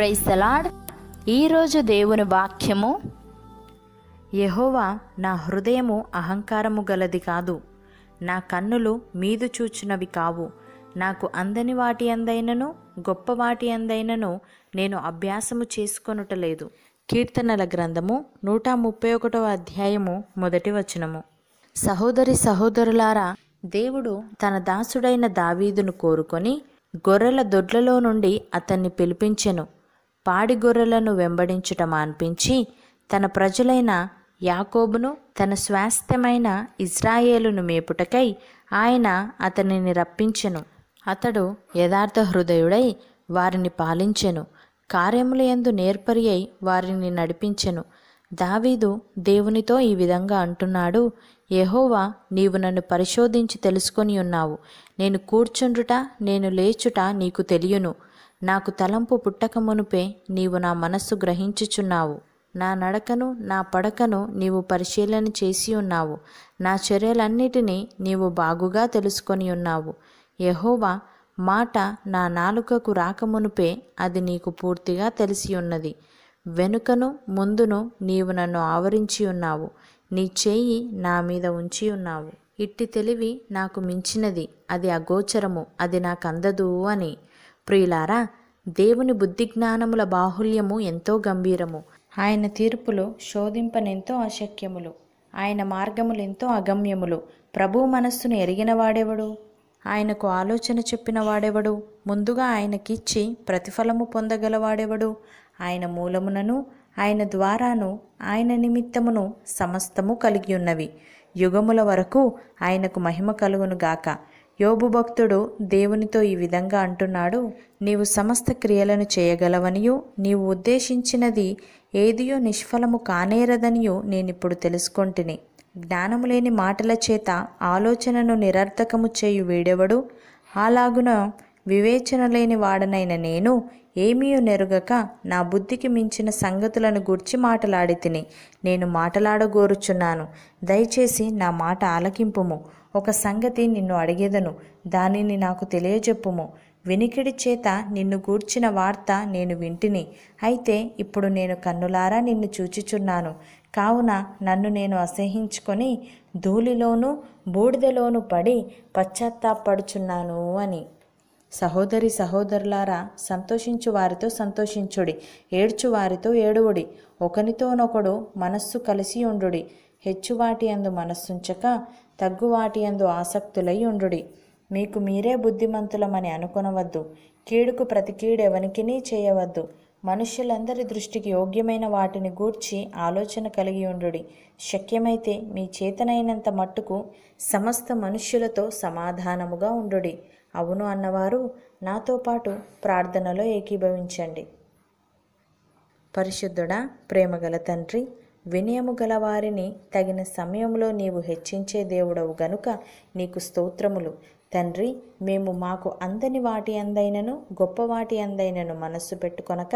praise the Lord ఈరోజు దేవుని వాక్యము యహోవా నా హృదయము అహంకారము గలది కాదు నా కన్నులు మీదు చూచినవి కావు నాకు అందని వాటి అందైనను గొప్ప వాటి అందైనను నేను అభ్యాసము చేసుకొనుటలేదు కీర్తనల గ్రంథము నూట ముప్పై ఒకటవ అధ్యాయము మొదటి వచనము సహోదరి సహోదరులారా దేవుడు తన దాసుడైన దావీదును కోరుకొని గొర్రెల దొడ్లలో నుండి అతన్ని పిలిపించెను పాడి గొర్రెలను వెంబడించుట మాన్పించి తన ప్రజలైన యాకోబును తన స్వాస్థ్యమైన ఇజ్రాయేలును మేపుటకై ఆయన అతనిని రప్పించెను అతడు యథార్థ హృదయుడై వారిని పాలించెను కార్యముల ఎందు నేర్పరి అయి వారిని నడిపించెను దావీదు దేవునితో ఈ విధంగా అంటున్నాడు యహోవా నీవు నన్ను పరిశోధించి తెలుసుకొని ఉన్నావు నేను కూర్చుండుట నేను లేచుట నీకు తెలియను నాకు తలంపు పుట్టక మునుపే నీవు నా మనస్సు గ్రహించుచున్నావు నా నడకను నా పడకను నీవు పరిశీలన చేసి ఉన్నావు నా చర్యలన్నిటినీ నీవు బాగుగా తెలుసుకొని ఉన్నావు యహోవా మాట నా నాలుకకు రాకమునుపే అది నీకు పూర్తిగా తెలిసి ఉన్నది వెనుకను ముందును నీవు నన్ను ఆవరించి ఉన్నావు నీ చేయి నా మీద ఉంచి ఉన్నావు ఇట్టి తెలివి నాకు మించినది అది అగోచరము అది నాకందదు అని ప్రియులారా దేవుని బుద్ధి జ్ఞానముల బాహుల్యము ఎంతో గంభీరము ఆయన తీర్పులు శోధింపనెంతో అశక్యములు ఆయన మార్గములెంతో అగమ్యములు ప్రభు మనస్సును ఎరిగిన వాడెవడు ఆయనకు ఆలోచన చెప్పిన వాడెవడు ముందుగా ఆయనకిచ్చి ప్రతిఫలము పొందగలవాడెవడు ఆయన మూలమునను ఆయన ద్వారాను ఆయన నిమిత్తమును సమస్తము కలిగి ఉన్నవి యుగముల వరకు ఆయనకు మహిమ కలుగునుగాక యోబు భక్తుడు దేవునితో ఈ విధంగా అంటున్నాడు నీవు సమస్త క్రియలను చేయగలవనియు నీవు ఉద్దేశించినది ఏదియో నిష్ఫలము కానేరదనియు నేనిప్పుడు తెలుసుకొంటిని జ్ఞానము లేని మాటల చేత ఆలోచనను నిరర్థకము చేయు వీడెవడు అలాగున వివేచన లేని వాడనైన నేను ఏమీయో నెరుగక నా బుద్ధికి మించిన సంగతులను గూర్చి మాటలాడి తిని నేను మాటలాడగోరుచున్నాను దయచేసి నా మాట ఆలకింపుము ఒక సంగతి నిన్ను అడిగేదను దానిని నాకు తెలియజెప్పుము వెనికిడి చేత నిన్ను గూర్చిన వార్త నేను వింటిని అయితే ఇప్పుడు నేను కన్నులారా నిన్ను చూచిచున్నాను కావున నన్ను నేను అసహించుకొని ధూళిలోనూ బూడిదలోనూ పడి పశ్చాత్తాపడుచున్నాను అని సహోదరి సహోదరులారా సంతోషించు వారితో సంతోషించుడి ఏడ్చు వారితో ఏడువుడి ఒకనితోనొకడు మనస్సు కలిసి ఉండుడి హెచ్చువాటి అందు మనస్సుంచక తగ్గువాటి అందు ఆసక్తులై ఉండుడి మీకు మీరే బుద్ధిమంతులమని అనుకొనవద్దు కీడుకు ప్రతి కీడెవనికినీ చేయవద్దు మనుష్యులందరి దృష్టికి యోగ్యమైన వాటిని గూర్చి ఆలోచన కలిగి ఉండుడి శక్యమైతే మీ చేతనైనంత మట్టుకు సమస్త మనుష్యులతో సమాధానముగా ఉండుడి అవును అన్నవారు నాతో పాటు ప్రార్థనలో ఏకీభవించండి పరిశుద్ధుడా ప్రేమగల తండ్రి వినయము గలవారిని తగిన సమయంలో నీవు హెచ్చించే దేవుడవు గనుక నీకు స్తోత్రములు తండ్రి మేము మాకు అందని వాటి అందైనను గొప్ప వాటి అందైనను మనస్సు పెట్టుకొనక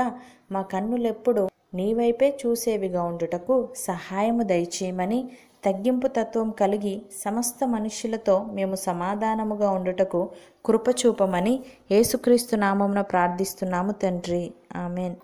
మా కన్నులెప్పుడు నీవైపే చూసేవిగా ఉండుటకు సహాయము దయచేయమని తగ్గింపు తత్వం కలిగి సమస్త మనుష్యులతో మేము సమాధానముగా ఉండుటకు కృపచూపమని యేసుక్రీస్తు నామమున ప్రార్థిస్తున్నాము తండ్రి ఆమెన్